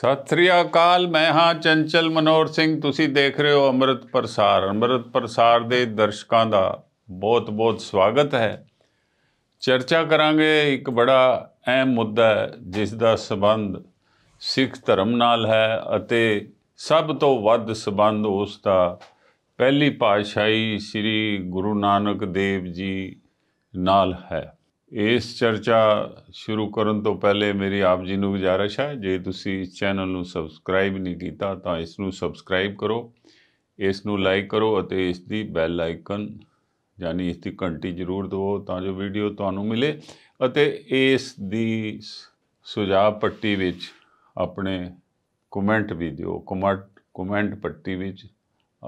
ਸਤਿ ਸ੍ਰੀ ਅਕਾਲ ਮੈਂ ਹਾਂ ਚੰਚਲ ਮਨੋਰ ਸਿੰਘ ਤੁਸੀਂ ਦੇਖ ਰਹੇ ਹੋ ਅੰਮ੍ਰਿਤ ਪ੍ਰਸਾਰ ਅੰਮ੍ਰਿਤ ਪ੍ਰਸਾਰ ਦੇ ਦਰਸ਼ਕਾਂ ਦਾ ਬਹੁਤ-ਬਹੁਤ ਸਵਾਗਤ ਹੈ ਚਰਚਾ ਕਰਾਂਗੇ ਇੱਕ ਬੜਾ ਅਹਿਮ ਮੁੱਦਾ ਜਿਸ ਦਾ ਸਬੰਧ ਸਿੱਖ ਧਰਮ ਨਾਲ ਹੈ ਅਤੇ ਸਭ ਤੋਂ ਵੱਧ ਸਬੰਧ ਉਸ ਦਾ ਪਹਿਲੀ ਪਾਤਸ਼ਾਹੀ ਸ੍ਰੀ ਗੁਰੂ ਨਾਨਕ ਦੇਵ ਜੀ ਨਾਲ ਹੈ ਇਸ ਚਰਚਾ ਸ਼ੁਰੂ ਕਰਨ ਤੋਂ ਪਹਿਲੇ ਮੇਰੀ ਆਪ ਜੀ ਨੂੰ ਗੁਜ਼ਾਰਿਸ਼ ਹੈ ਜੇ ਤੁਸੀਂ ਇਸ ਚੈਨਲ ਨੂੰ ਸਬਸਕ੍ਰਾਈਬ ਨਹੀਂ ਕੀਤਾ ਤਾਂ ਇਸ ਨੂੰ ਸਬਸਕ੍ਰਾਈਬ ਕਰੋ ਇਸ ਨੂੰ ਲਾਈਕ ਕਰੋ ਅਤੇ ਇਸ ਦੀ ਬੈਲ ਆਈਕਨ ਯਾਨੀ ਇਸ ਦੀ ਘੰਟੀ ਜ਼ਰੂਰ ਦਿਓ ਤਾਂ ਜੋ ਵੀਡੀਓ ਤੁਹਾਨੂੰ ਮਿਲੇ ਅਤੇ ਇਸ ਦੀ ਸੁਝਾਅ ਪੱਟੀ ਵਿੱਚ ਆਪਣੇ ਕਮੈਂਟ ਵੀ ਦਿਓ ਕਮੈਂਟ ਕਮੈਂਟ ਪੱਟੀ ਵਿੱਚ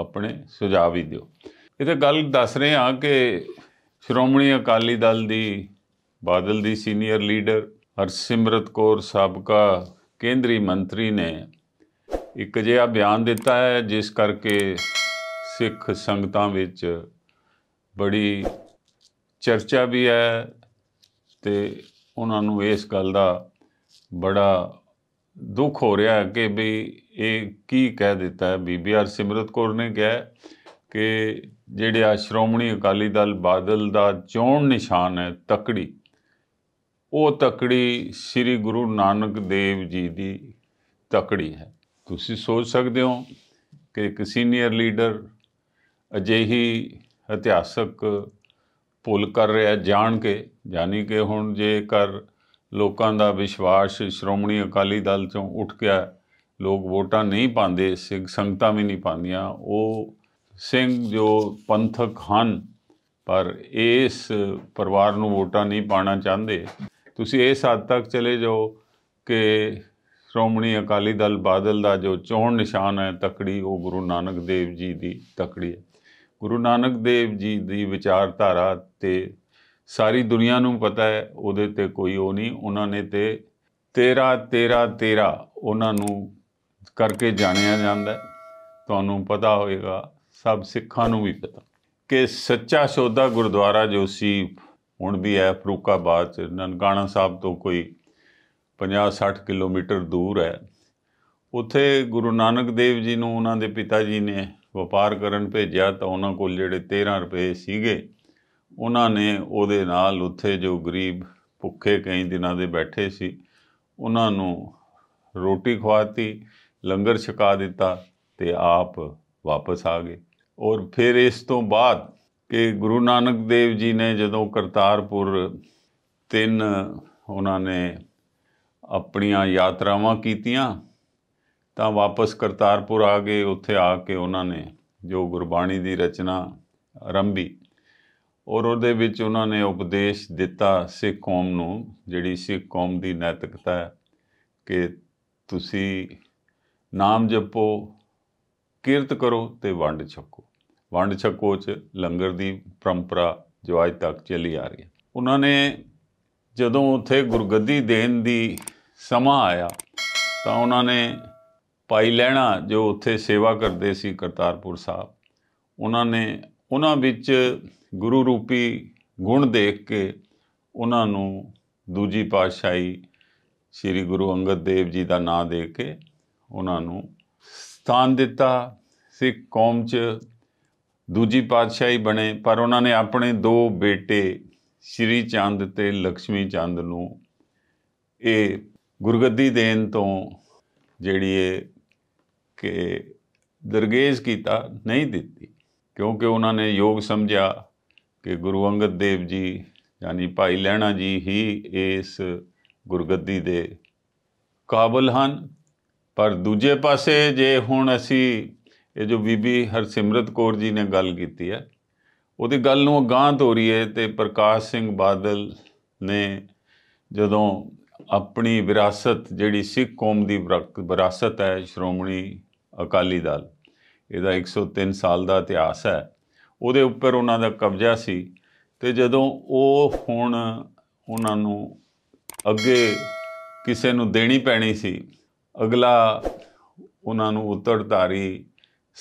ਆਪਣੇ ਸੁਝਾਅ ਵੀ ਦਿਓ ਇਹ ਤਾਂ ਗੱਲ ਦੱਸ ਰਹੇ ਹਾਂ ਕਿ ਸ਼੍ਰੋਮਣੀ ਅਕਾਲੀ ਦਲ ਦੀ ਬਾਦਲ ਦੀ ਸੀਨੀਅਰ ਲੀਡਰ ਹਰਸਿਮਰਤ ਕੌਰ ਸਾਬਕਾ ਕੇਂਦਰੀ ਮੰਤਰੀ ਨੇ ਇੱਕ ਜਿਹਾ ਬਿਆਨ ਦਿੱਤਾ ਹੈ ਜਿਸ ਕਰਕੇ ਸਿੱਖ ਸੰਗਤਾਂ ਵਿੱਚ ਬੜੀ ਚਰਚਾ ਵੀ ਹੈ ਤੇ ਉਹਨਾਂ ਨੂੰ ਇਸ ਗੱਲ ਦਾ ਬੜਾ ਦੁੱਖ ਹੋ ਰਿਹਾ ਹੈ ਕਿ ਵੀ ਇਹ ਕੀ ਕਹਿ ਦਿੱਤਾ ਹੈ ਬੀਬੀਆਰ ਸਿਮਰਤ ਕੌਰ ਨੇ ਕਿਹਾ ਕਿ ਜਿਹੜੇ ਆ ਸ਼੍ਰੋਮਣੀ ਅਕਾਲੀ ਦਲ ਬਾਦਲ ਦਾ ਚੋਣ ਨਿਸ਼ਾਨ ਹੈ ਤਕੜੀ ਉਹ ਤਕੜੀ ਸ੍ਰੀ ਗੁਰੂ ਨਾਨਕ ਦੇਵ ਜੀ ਦੀ ਤਕੜੀ ਹੈ ਤੁਸੀਂ ਸੋਚ ਸਕਦੇ ਹੋ ਕਿ ਇੱਕ ਸੀਨੀਅਰ ਲੀਡਰ ਅਜਿਹੀ ਇਤਿਹਾਸਕ ਪੁੱਲ ਕਰ ਰਿਹਾ ਜਾਣ ਕੇ ਜਾਨੀ ਕਿ ਹੁਣ ਜੇਕਰ ਲੋਕਾਂ ਦਾ ਵਿਸ਼ਵਾਸ ਸ਼੍ਰੋਮਣੀ ਅਕਾਲੀ ਦਲ ਚੋਂ ਉੱਠ ਗਿਆ ਲੋਕ ਵੋਟਾਂ ਨਹੀਂ ਪਾਉਂਦੇ ਸਿੱਖ ਸੰਗਤਾਂ ਵੀ ਨਹੀਂ ਪਾਉਂਦੀਆਂ ਉਹ ਸਿੰਘ ਜੋ ਪੰਥਕ ਹਨ ਪਰ ਇਸ ਪਰਿਵਾਰ ਨੂੰ ਵੋਟਾਂ ਨਹੀਂ ਪਾਣਾ ਚਾਹੁੰਦੇ ਤੁਸੀਂ ਇਸ ਹੱਦ ਤੱਕ ਚਲੇ ਜਾਓ ਕਿ ਸ਼੍ਰੋਮਣੀ ਅਕਾਲੀ ਦਲ ਬਾਦਲ ਦਾ ਜੋ ਚੋਣ ਨਿਸ਼ਾਨ ਹੈ ਤਕੜੀ ਉਹ ਗੁਰੂ ਨਾਨਕ ਦੇਵ ਜੀ ਦੀ ਤਕੜੀ ਹੈ ਗੁਰੂ ਨਾਨਕ ਦੇਵ ਜੀ ਦੀ ਵਿਚਾਰਧਾਰਾ ਤੇ ਸਾਰੀ ਦੁਨੀਆ ਨੂੰ ਪਤਾ ਹੈ ਉਹਦੇ ਤੇ ਕੋਈ ਉਹ ਨਹੀਂ ਉਹਨਾਂ ਨੇ ਤੇ 13 13 13 ਉਹਨਾਂ ਨੂੰ ਕਰਕੇ ਜਾਣਿਆ ਜਾਂਦਾ ਤੁਹਾਨੂੰ ਪਤਾ ਹੋਵੇਗਾ ਸਭ ਸਿੱਖਾਂ ਨੂੰ ਵੀ ਪਤਾ ਕਿ ਸੱਚਾ ਸੌਦਾ ਗੁਰਦੁਆਰਾ ਜੋ ਸੀ ਹੁਣ ਵੀ ਹੈ ਫਰੂਕਾਬਾਦ ਚ ਨਨਕਾਣਾ ਸਾਹਿਬ ਤੋਂ ਕੋਈ 50-60 ਕਿਲੋਮੀਟਰ ਦੂਰ ਹੈ ਉੱਥੇ ਗੁਰੂ ਨਾਨਕ ਦੇਵ ਜੀ ਨੂੰ ਉਹਨਾਂ ਦੇ ਪਿਤਾ ਜੀ ਨੇ ਵਪਾਰ ਕਰਨ ਭੇਜਿਆ ਤਾਂ ਉਹਨਾਂ ਕੋਲ ਜਿਹੜੇ 13 ਰੁਪਏ ਸੀਗੇ ਉਹਨਾਂ ਨੇ ਉਹਦੇ ਨਾਲ ਉੱਥੇ ਜੋ ਗਰੀਬ ਭੁੱਖੇ ਕਈ ਦਿਨਾਂ ਦੇ ਬੈਠੇ ਸੀ ਉਹਨਾਂ ਨੂੰ ਰੋਟੀ ਖਵਾਤੀ ਲੰਗਰ ਛਕਾ ਦਿੱਤਾ ਤੇ ਆਪ ਵਾਪਸ ਆ ਗਏ ਔਰ ਫਿਰ ਇਸ ਤੋਂ ਬਾਅਦ ਕਿ ਗੁਰੂ ਨਾਨਕ ਦੇਵ ਜੀ ਨੇ ਜਦੋਂ ਕਰਤਾਰਪੁਰ ਤਿੰਨ ਉਹਨਾਂ ਨੇ ਆਪਣੀਆਂ ਯਾਤਰਾਵਾਂ ਕੀਤੀਆਂ ਤਾਂ ਵਾਪਸ ਕਰਤਾਰਪੁਰ ਆ ਗਏ ਉੱਥੇ ਆ ਕੇ ਉਹਨਾਂ ਨੇ ਜੋ ਗੁਰਬਾਣੀ ਦੀ ਰਚਨਾ ਆਰੰਭੀ ਔਰ ਉਹਦੇ ਵਿੱਚ ਉਹਨਾਂ ਨੇ ਉਪਦੇਸ਼ ਦਿੱਤਾ ਸਿੱਖ ਕੌਮ ਨੂੰ ਜਿਹੜੀ ਸਿੱਖ ਕੌਮ ਦੀ ਨੈਤਿਕਤਾ ਹੈ ਕਿ ਤੁਸੀਂ ਨਾਮ ਜਪੋ ਕੀਰਤ ਕਰੋ ਤੇ ਵੰਡ ਛਕੋ ਵੰਡ ਛਕੋ 'ਚ ਲੰਗਰ ਦੀ ਪਰੰਪਰਾ ਜੋ ਅੱਜ ਤੱਕ ਚੱਲੀ ਆ ਰਹੀ ਹੈ ਉਹਨਾਂ ਨੇ ਜਦੋਂ ਉੱਥੇ ਗੁਰਗੱਦੀ ਦੇਣ ਦੀ ਸਮਾਂ ਆਇਆ ਤਾਂ ਉਹਨਾਂ ਨੇ ਪਾਈ ਲੈਣਾ ਜੋ ਉੱਥੇ ਸੇਵਾ ਕਰਦੇ ਸੀ ਕਰਤਾਰਪੁਰ ਸਾਹਿਬ ਉਹਨਾਂ ਨੇ ਉਹਨਾਂ ਵਿੱਚ ਗੁਰੂ ਰੂਪੀ ਗੁਣ ਦੇਖ ਕੇ ਉਹਨਾਂ ਨੂੰ ਦੂਜੀ ਪਾਤਸ਼ਾਹੀ ਸ੍ਰੀ ਗੁਰੂ ਅੰਗਦ ਦੇਵ ਜੀ ਦਾ ਨਾਮ ਦੇ ਕੇ ਉਹਨਾਂ ਨੂੰ ਸਥਾਨ ਦਿੱਤਾ ਸਿੱਖ ਕੌਮ 'ਚ ਦੂਜੀ ਪਾਤਸ਼ਾਹੀ ਬਣੇ ਪਰ ਉਹਨਾਂ ਨੇ ਆਪਣੇ ਦੋ ਬੇਟੇ ਸ਼੍ਰੀ ਚੰਦ ਤੇ ਲక్ష్ਮੀ ਚੰਦ ਨੂੰ ਇਹ ਗੁਰਗੱਦੀ ਦੇਣ ਤੋਂ ਜਿਹੜੀ ਇਹ ਕਿ ਦਰਗੇਜ਼ ਕੀਤਾ ਨਹੀਂ ਦਿੱਤੀ ਕਿਉਂਕਿ ਉਹਨਾਂ ਨੇ ਯੋਗ ਸਮਝਿਆ ਕਿ ਗੁਰੂ ਅੰਗਦ ਦੇਵ ਜੀ ਯਾਨੀ ਭਾਈ ਲਹਿਣਾ ਜੀ ਹੀ ਇਸ ਗੁਰਗੱਦੀ ਦੇ ਕਾਬਲ ਹਨ ਪਰ ਦੂਜੇ ਪਾਸੇ ਜੇ ਹੁਣ ਅਸੀਂ ਇਹ ਜੋ ਬੀਬੀ ਹਰਸਿਮਰਤ ਕੌਰ ਜੀ ਨੇ ਗੱਲ ਕੀਤੀ ਹੈ ਉਹਦੀ ਗੱਲ ਨੂੰ ਅਗਾਂਹ ਤੋਰੀ ਹੈ ਤੇ ਪ੍ਰਕਾਸ਼ ਸਿੰਘ ਬਾਦਲ ਨੇ ਜਦੋਂ ਆਪਣੀ ਵਿਰਾਸਤ ਜਿਹੜੀ ਸਿੱਖ ਕੌਮ ਦੀ ਵਿਰਾਸਤ ਹੈ ਸ਼੍ਰੋਮਣੀ ਅਕਾਲੀ ਦਲ ਇਹਦਾ 103 ਸਾਲ ਦਾ ਇਤਿਹਾਸ ਹੈ ਉਹਦੇ ਉੱਪਰ ਉਹਨਾਂ ਦਾ ਕਬਜ਼ਾ ਸੀ ਤੇ ਜਦੋਂ ਉਹ ਹੁਣ ਉਹਨਾਂ ਨੂੰ ਅੱਗੇ ਕਿਸੇ ਨੂੰ ਦੇਣੀ ਪੈਣੀ ਸੀ ਅਗਲਾ ਉਹਨਾਂ ਨੂੰ ਉਤਰਧਾਰੀ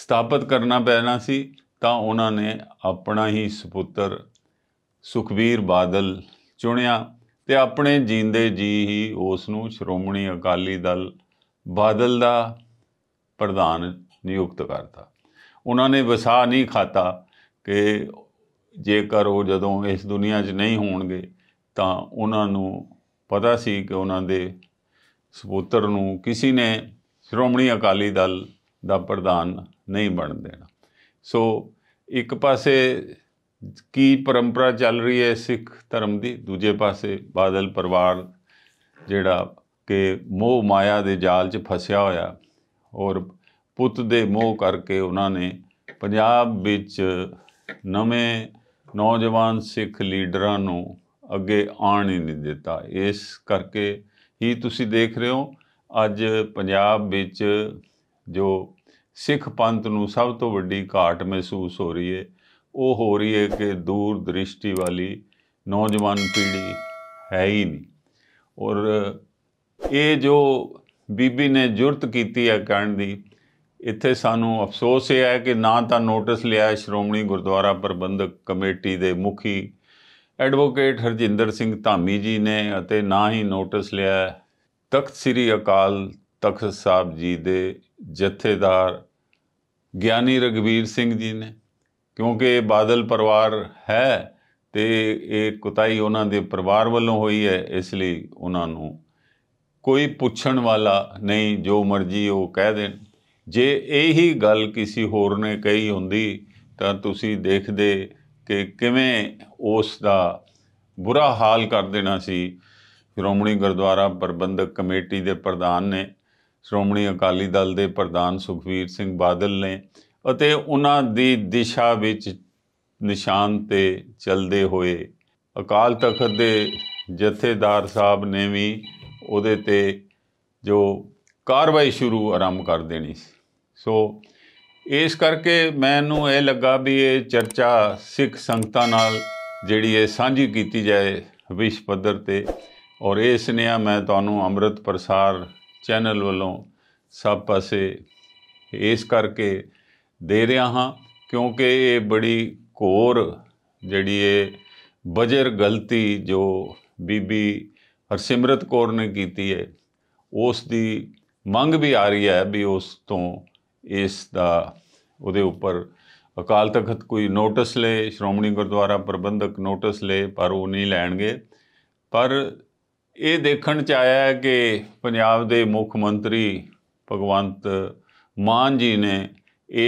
ਸਥਾਪਿਤ ਕਰਨਾ ਪੈਣਾ ਸੀ ਤਾਂ ਉਹਨਾਂ ਨੇ ਆਪਣਾ ਹੀ ਸੁਪੁੱਤਰ ਸੁਖਵੀਰ ਬਾਦਲ ਚੁਣਿਆ ਤੇ ਆਪਣੇ ਜੀਂਦੇ ਜੀ ਹੀ ਉਸ ਨੂੰ ਸ਼੍ਰੋਮਣੀ ਅਕਾਲੀ ਦਲ ਬਾਦਲ ਦਾ ਪ੍ਰਧਾਨ ਨਿਯੁਕਤ ਕਰਤਾ ਉਹਨਾਂ ਨੇ ਵਸਾ ਨਹੀਂ ਖਾਤਾ ਕਿ ਜੇਕਰ ਉਹ ਜਦੋਂ ਇਸ ਦੁਨੀਆ 'ਚ ਨਹੀਂ ਹੋਣਗੇ ਤਾਂ ਉਹਨਾਂ ਨੂੰ ਪਤਾ ਸੀ ਕਿ ਉਹਨਾਂ ਦੇ ਸੁਪੁੱਤਰ ਨੂੰ ਕਿਸੇ ਨੇ ਸ਼੍ਰੋਮਣੀ ਅਕਾਲੀ ਦਲ ਦਾ ਪ੍ਰਧਾਨ ਨਹੀਂ ਬਣ ਦੇਣਾ ਸੋ ਇੱਕ ਪਾਸੇ ਕੀ ਪਰੰਪਰਾ ਚੱਲ ਰਹੀ ਹੈ ਸਿੱਖ ਧਰਮ ਦੀ ਦੂਜੇ ਪਾਸੇ ਬਾਦਲ ਪਰਿਵਾਰ ਜਿਹੜਾ ਕਿ ਮੋਹ ਮਾਇਆ ਦੇ ਜਾਲ 'ਚ ਫਸਿਆ ਹੋਇਆ ਔਰ ਪੁੱਤ ਦੇ ਮੋਹ ਕਰਕੇ ਉਹਨਾਂ ਨੇ ਪੰਜਾਬ ਵਿੱਚ ਨਵੇਂ ਨੌਜਵਾਨ ਸਿੱਖ ਲੀਡਰਾਂ ਨੂੰ ਅੱਗੇ ਆਣ ਹੀ ਨਹੀਂ ਦਿੱਤਾ ਇਸ ਕਰਕੇ ਹੀ ਤੁਸੀਂ ਦੇਖ ਰਹੇ ਹੋ ਅੱਜ ਪੰਜਾਬ ਵਿੱਚ ਜੋ ਸਿੱਖ ਪੰਥ ਨੂੰ ਸਭ ਤੋਂ ਵੱਡੀ ਘਾਟ ਮਹਿਸੂਸ ਹੋ ਰਹੀ ਹੈ ਉਹ ਹੋ ਰਹੀ ਹੈ ਕਿ ਦੂਰ ਦ੍ਰਿਸ਼ਟੀ ਵਾਲੀ ਨੌਜਵਾਨ ਪੀੜ੍ਹੀ ਹੈ ਹੀ ਨਹੀਂ ਔਰ ਇਹ ਜੋ ਬੀਬੀ ਨੇ ਜੁਰਤ ਕੀਤੀ ਹੈ ਕਹਿਣ ਦੀ ਇੱਥੇ ਸਾਨੂੰ ਅਫਸੋਸ ਇਹ ਹੈ ਕਿ ਨਾ ਤਾਂ ਨੋਟਿਸ ਲਿਆ ਸ਼੍ਰੋਮਣੀ ਗੁਰਦੁਆਰਾ ਪ੍ਰਬੰਧਕ ਕਮੇਟੀ ਦੇ ਮੁਖੀ ਐਡਵੋਕੇਟ ਹਰਜਿੰਦਰ ਸਿੰਘ ਧਾਮੀ ਜੀ ਨੇ ਅਤੇ ਨਾ ਹੀ ਨੋਟਿਸ ਲਿਆ ਤਖਤ ਸ੍ਰੀ ਅਕਾਲ ਤਖਤ ਸਾਹਿਬ ਜੀ ਦੇ ਜਥੇਦਾਰ ਗਿਆਨੀ ਰਗਵੀਰ ਸਿੰਘ ਜੀ ਨੇ ਕਿਉਂਕਿ ਇਹ ਬਾਦਲ ਪਰਿਵਾਰ ਹੈ ਤੇ ਇਹ ਕੁਤਾਈ ਉਹਨਾਂ ਦੇ ਪਰਿਵਾਰ ਵੱਲੋਂ ਹੋਈ ਹੈ ਇਸ ਲਈ ਉਹਨਾਂ ਨੂੰ ਕੋਈ ਪੁੱਛਣ ਵਾਲਾ ਨਹੀਂ ਜੋ ਮਰਜ਼ੀ ਉਹ ਕਹਿ ਦੇਣ ਜੇ ਇਹੀ ਗੱਲ ਕਿਸੇ ਹੋਰ ਨੇ ਕਹੀ ਹੁੰਦੀ ਤਾਂ ਤੁਸੀਂ ਦੇਖਦੇ ਕਿ ਕਿਵੇਂ ਉਸ ਦਾ ਬੁਰਾ ਹਾਲ ਕਰ ਦੇਣਾ ਸੀ ਸ਼੍ਰੋਮਣੀ ਗੁਰਦੁਆਰਾ ਪ੍ਰਬੰਧਕ ਕਮੇਟੀ ਦੇ ਪ੍ਰਧਾਨ ਨੇ ਸ਼੍ਰੋਮਣੀ ਅਕਾਲੀ ਦਲ ਦੇ ਪ੍ਰਧਾਨ ਸੁਖਵੀਰ ਸਿੰਘ ਬਾਦਲ ਨੇ ਅਤੇ ਉਹਨਾਂ ਦੀ ਦਿਸ਼ਾ ਵਿੱਚ ਨਿਸ਼ਾਨ ਤੇ ਚੱਲਦੇ ਹੋਏ ਅਕਾਲ ਤਖਤ ਦੇ ਜਥੇਦਾਰ ਸਾਹਿਬ ਨੇ ਵੀ ਉਹਦੇ ਤੇ ਜੋ ਕਾਰਵਾਈ ਸ਼ੁਰੂ ਆਰੰਭ ਕਰ ਦੇਣੀ ਸੀ ਸੋ ਇਸ ਕਰਕੇ ਮੈਨੂੰ ਇਹ ਲੱਗਾ ਵੀ ਇਹ ਚਰਚਾ ਸਿੱਖ ਸੰਗਤਾਂ ਨਾਲ ਜਿਹੜੀ ਇਹ ਸਾਂਝੀ ਕੀਤੀ ਜਾਏ ਵਿਸ਼ਵ ਪੱਧਰ ਤੇ ਔਰ ਇਸ ਨੇ ਮੈਂ ਤੁਹਾਨੂੰ ਅੰਮ੍ਰਿਤ ਪ੍ਰਸਾਰ ਚੈਨਲ ਵੱਲੋਂ ਸਭ ਪਾਸੇ ਇਸ ਕਰਕੇ ਦੇ ਰਿਹਾ ਹਾਂ ਕਿਉਂਕਿ ਇਹ ਬੜੀ ਘੋਰ ਜਿਹੜੀ ਇਹ ਬਜਰ ਗਲਤੀ ਜੋ ਬੀਬੀ ਹਰਸਿਮਰਤ ਕੌਰ ਨੇ ਕੀਤੀ ਹੈ ਉਸ ਦੀ ਮੰਗ ਵੀ ਆ ਰਹੀ ਹੈ ਵੀ ਉਸ ਤੋਂ ਇਸ ਦਾ ਉਹਦੇ ਉੱਪਰ ਅਕਾਲ ਤਖਤ ਕੋਈ ਨੋਟਿਸ ਲੈ ਸ਼੍ਰੋਮਣੀ ਗੁਰਦੁਆਰਾ ਪ੍ਰਬੰਧਕ ਨੋਟਿਸ ਲੈ ਪਰ ਉਹ ਨਹੀਂ ਲੈਣਗੇ ਪਰ ਇਹ ਦੇਖਣ ਚ ਆਇਆ ਹੈ ਕਿ ਪੰਜਾਬ ਦੇ ਮੁੱਖ ਮੰਤਰੀ ਭਗਵੰਤ ਮਾਨ ਜੀ ਨੇ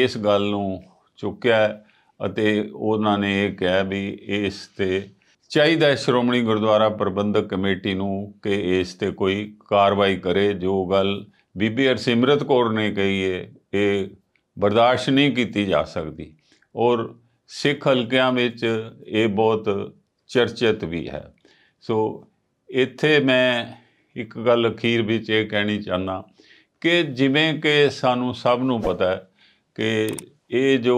ਇਸ ਗੱਲ ਨੂੰ ਚੁੱਕਿਆ ਅਤੇ ਉਹਨਾਂ ਨੇ ਇਹ ਕਿਹਾ ਵੀ ਇਸ ਤੇ ਚਾਹੀਦਾ ਸ਼੍ਰੋਮਣੀ ਗੁਰਦੁਆਰਾ ਪ੍ਰਬੰਧਕ ਕਮੇਟੀ ਨੂੰ ਕਿ ਇਸ ਤੇ ਕੋਈ ਕਾਰਵਾਈ ਕਰੇ ਜੋ ਗੱਲ ਬੀਬੀ ਸਿਮਰਤ ਕੌਰ ਨੇ ਕਹੀ ਹੈ ਇਹ ਬਰਦਾਸ਼ਤ ਨਹੀਂ ਕੀਤੀ ਜਾ ਸਕਦੀ ਔਰ ਸਿੱਖ ਹਲਕਿਆਂ ਵਿੱਚ ਇਹ ਬਹੁਤ ਚਰਚਿਤ ਵੀ ਹੈ ਸੋ ਇੱਥੇ ਮੈਂ ਇੱਕ ਗੱਲ ਅਖੀਰ ਵਿੱਚ ਇਹ ਕਹਿਣੀ ਚਾਹਨਾ ਕਿ ਜਿਵੇਂ ਕਿ ਸਾਨੂੰ ਸਭ ਨੂੰ ਪਤਾ ਹੈ ਕਿ ਇਹ ਜੋ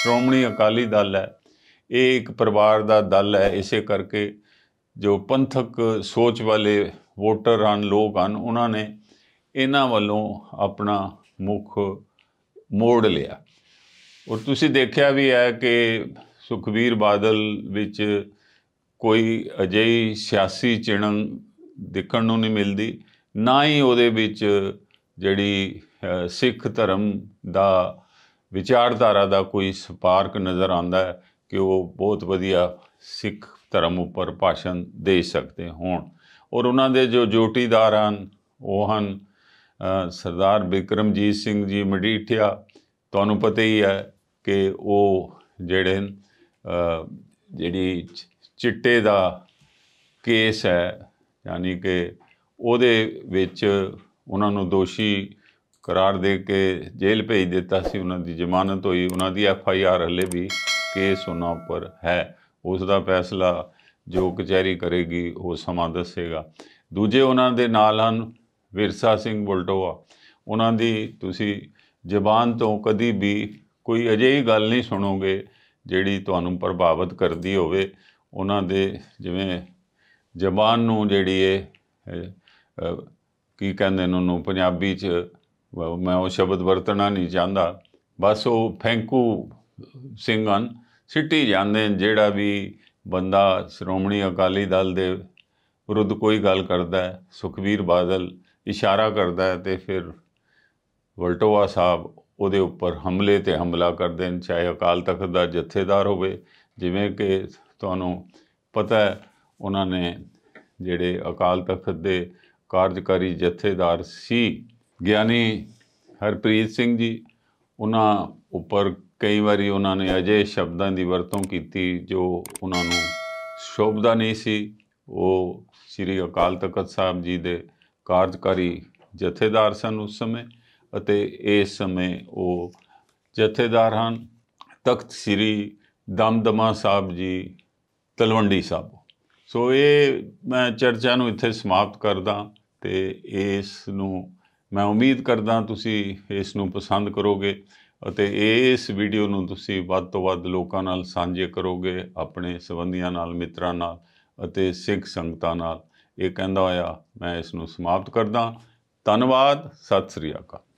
ਸ਼੍ਰੋਮਣੀ ਅਕਾਲੀ ਦਲ ਹੈ ਇਹ ਇੱਕ ਪਰਿਵਾਰ ਦਾ ਦਲ ਹੈ ਇਸੇ ਕਰਕੇ ਜੋ ਪੰਥਕ ਸੋਚ ਵਾਲੇ ਵੋਟਰ ਹਨ ਲੋਕ ਹਨ ਉਹਨਾਂ ਨੇ ਇਹਨਾਂ ਵੱਲੋਂ ਆਪਣਾ ਮੁਖ ਮੋੜ ਲਿਆ ਔਰ ਤੁਸੀਂ ਦੇਖਿਆ ਵੀ ਹੈ ਕਿ ਸੁਖਵੀਰ ਬਾਦਲ ਵਿੱਚ ਕੋਈ ਅਜਿਹੀ ਸਿਆਸੀ ਚਿਣਨ ਦੇਖਣ ਨੂੰ ਨਹੀਂ ਮਿਲਦੀ ਨਾ ਹੀ ਉਹਦੇ ਵਿੱਚ ਜਿਹੜੀ ਸਿੱਖ ਧਰਮ ਦਾ ਵਿਚਾਰਧਾਰਾ ਦਾ ਕੋਈ ਸਪਾਰਕ ਨਜ਼ਰ ਆਉਂਦਾ ਹੈ ਕਿ ਉਹ ਬਹੁਤ ਵਧੀਆ ਸਿੱਖ ਧਰਮ ਉੱਪਰ ਭਾਸ਼ਣ ਦੇ ਸਕਦੇ ਹੋਣ ਔਰ ਉਹਨਾਂ ਦੇ ਜੋ ਜੋਟੀਦਾਰ ਹਨ ਉਹ ਹਨ ਸਰਦਾਰ ਬਿਕਰਮਜੀਤ ਸਿੰਘ ਜੀ ਮਡੀਠਿਆ ਤੁਹਾਨੂੰ ਪਤਾ ਹੀ ਹੈ ਕਿ ਉਹ ਜਿਹੜੇ ਜਿਹੜੀ ਚਿੱਟੇ ਦਾ ਕੇਸ ਹੈ ਯਾਨੀ ਕਿ ਉਹਦੇ ਵਿੱਚ ਉਹਨਾਂ ਨੂੰ ਦੋਸ਼ੀ ਕਰਾਰ ਦੇ ਕੇ ਜੇਲ੍ਹ ਭੇਜ ਦਿੱਤਾ ਸੀ ਉਹਨਾਂ ਦੀ ਜ਼ਮਾਨਤ ਹੋਈ ਉਹਨਾਂ ਦੀ ਐਫ ਆਈ ਆਰ ਹਲੇ ਵੀ ਕੇਸ ਉਹਨਾਂ ਉੱਪਰ ਹੈ ਉਸ ਦਾ ਫੈਸਲਾ ਜੋ ਕਚਹਿਰੀ ਕਰੇਗੀ ਉਹ ਸਮਾਂ ਦੱਸੇਗਾ ਦੂਜੇ ਉਹਨਾਂ ਦੇ ਨਾਲ ਹਨ ਵਿਰਸਾ ਸਿੰਘ ਬੁਲਟੋਆ ਉਹਨਾਂ ਦੀ ਤੁਸੀਂ ਜ਼ਬਾਨ ਤੋਂ ਕਦੀ ਵੀ ਕੋਈ ਅਜਿਹੀ ਗੱਲ ਨਹੀਂ ਸੁਣੋਗੇ ਜਿਹੜੀ ਤੁਹਾਨੂੰ ਪ੍ਰਭਾਵਿਤ ਕਰਦੀ ਹੋਵੇ ਉਹਨਾਂ ਦੇ ਜਿਵੇਂ ਜ਼ਬਾਨ ਨੂੰ ਜਿਹੜੀ ਇਹ ਕੀ ਕਹਿੰਦੇ ਨੇ ਉਹਨੂੰ ਪੰਜਾਬੀ 'ਚ ਮੈਂ ਉਹ ਸ਼ਬਦ ਵਰਤਣਾ ਨਹੀਂ ਚਾਹੁੰਦਾ ਬਸ ਉਹ ਫੈਂਕੂ ਸਿੰਘਨ ਸਿੱਟੀ ਜਾਂਦੇ ਜਿਹੜਾ ਵੀ ਬੰਦਾ ਸ਼੍ਰੋਮਣੀ ਅਕਾਲੀ ਦਲ ਦੇ ਵਿਰੁੱਧ ਕੋਈ ਗੱਲ ਕਰਦਾ ਹੈ ਸੁਖਵੀਰ ਬਾਦਲ ਇਸ਼ਾਰਾ ਕਰਦਾ ਹੈ ਤੇ ਫਿਰ ਵਲਟੋਆ ਸਾਹਿਬ ਉਹਦੇ ਉੱਪਰ ਹਮਲੇ ਤੇ ਹਮਲਾ ਕਰਦੇ ਨੇ ਚਾਹੇ ਅਕਾਲ ਤਖਤ ਦਾ ਜਥੇਦਾਰ ਹੋਵੇ ਜਿਵੇਂ ਕਿ ਤੁਹਾਨੂੰ ਪਤਾ ਹੈ ਉਹਨਾਂ ਨੇ ਜਿਹੜੇ ਅਕਾਲ ਤਖਤ ਦੇ ਕਾਰਜਕਾਰੀ ਜਥੇਦਾਰ ਸੀ ਗਿਆਨੀ ਹਰਪ੍ਰੀਤ ਸਿੰਘ ਜੀ ਉਹਨਾਂ ਉੱਪਰ ਕਈ ਵਾਰੀ ਉਹਨਾਂ ਨੇ ਅਜੇ ਸ਼ਬਦਾਂ ਦੀ ਵਰਤੋਂ ਕੀਤੀ ਜੋ ਉਹਨਾਂ ਨੂੰ ਸ਼ੋਭਦਾ ਨਹੀਂ ਸੀ ਉਹ ਸ੍ਰੀ ਅਕਾਲ ਤਖਤ ਸਾਹਿਬ ਜੀ ਦੇ ਕਾਰਜਕਾਰੀ ਜਥੇਦਾਰ ਸਨ ਉਸ ਸਮੇਂ ਅਤੇ ਇਸ ਸਮੇਂ ਉਹ ਜਥੇਦਾਰ ਹਨ ਤਖਤ ਸ੍ਰੀ ਦਮਦਮਾ ਸਾਹਿਬ ਜੀ ਤਲਵੰਡੀ ਸਾਹਿਬ ਸੋ ਇਹ ਮੈਂ ਚਰਚਾ ਨੂੰ ਇੱਥੇ ਸਮਾਪਤ ਕਰਦਾ ਤੇ ਇਸ ਨੂੰ ਮੈਂ ਉਮੀਦ ਕਰਦਾ ਤੁਸੀਂ ਇਸ ਨੂੰ ਪਸੰਦ ਕਰੋਗੇ ਅਤੇ ਇਸ ਵੀਡੀਓ ਨੂੰ ਤੁਸੀਂ ਵੱਧ ਤੋਂ ਵੱਧ ਲੋਕਾਂ ਨਾਲ ਸਾਂਝੇ ਕਰੋਗੇ ਆਪਣੇ ਸਬੰਧੀਆਂ ਨਾਲ ਮਿੱਤਰਾਂ ਨਾਲ ਅਤੇ ਸਿੱਖ ਸੰਗਤਾਂ ਨਾਲ ਇਹ ਕਹਿੰਦਾ ਹੋਇਆ ਮੈਂ ਇਸ ਨੂੰ ਸਮਾਪਤ ਕਰਦਾ ਧੰਨਵਾਦ ਸਤਿ ਸ੍ਰੀ ਅਕਾਲ